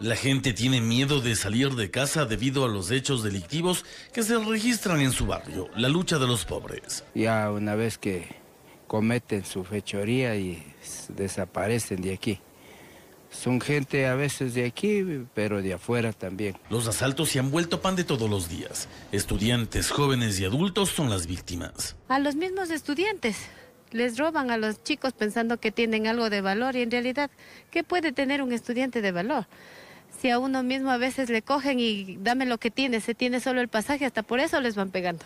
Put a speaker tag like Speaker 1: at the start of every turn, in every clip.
Speaker 1: La gente tiene miedo de salir de casa debido a los hechos delictivos que se registran en su barrio, la lucha de los pobres.
Speaker 2: Ya una vez que cometen su fechoría y desaparecen de aquí. Son gente a veces de aquí, pero de afuera también.
Speaker 1: Los asaltos se han vuelto pan de todos los días. Estudiantes, jóvenes y adultos son las víctimas.
Speaker 3: A los mismos estudiantes les roban a los chicos pensando que tienen algo de valor y en realidad, ¿qué puede tener un estudiante de valor? Si a uno mismo a veces le cogen y dame lo que tiene, se tiene solo el pasaje, hasta por eso les van pegando,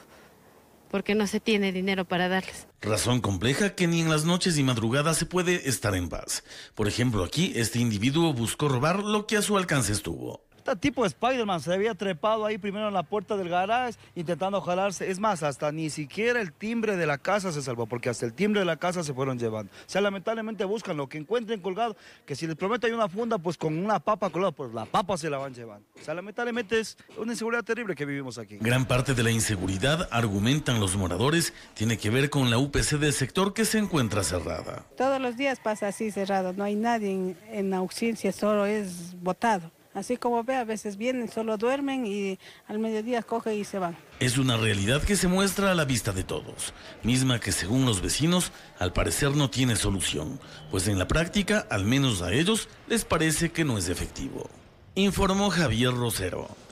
Speaker 3: porque no se tiene dinero para darles.
Speaker 1: Razón compleja que ni en las noches ni madrugadas se puede estar en paz. Por ejemplo, aquí este individuo buscó robar lo que a su alcance estuvo.
Speaker 4: Este tipo de Spider-Man se había trepado ahí primero en la puerta del garage intentando jalarse. Es más, hasta ni siquiera el timbre de la casa se salvó, porque hasta el timbre de la casa se fueron llevando. O sea, lamentablemente buscan lo que encuentren colgado, que si les prometo hay una funda, pues con una papa colgada, pues la papa se la van llevando. O sea, lamentablemente es una inseguridad terrible que vivimos aquí.
Speaker 1: Gran parte de la inseguridad, argumentan los moradores, tiene que ver con la UPC del sector que se encuentra cerrada.
Speaker 5: Todos los días pasa así cerrado, no hay nadie en, ausencia, solo es votado. Así como ve, a veces vienen, solo duermen y al mediodía cogen y se van.
Speaker 1: Es una realidad que se muestra a la vista de todos, misma que según los vecinos, al parecer no tiene solución, pues en la práctica, al menos a ellos, les parece que no es efectivo. Informó Javier Rosero.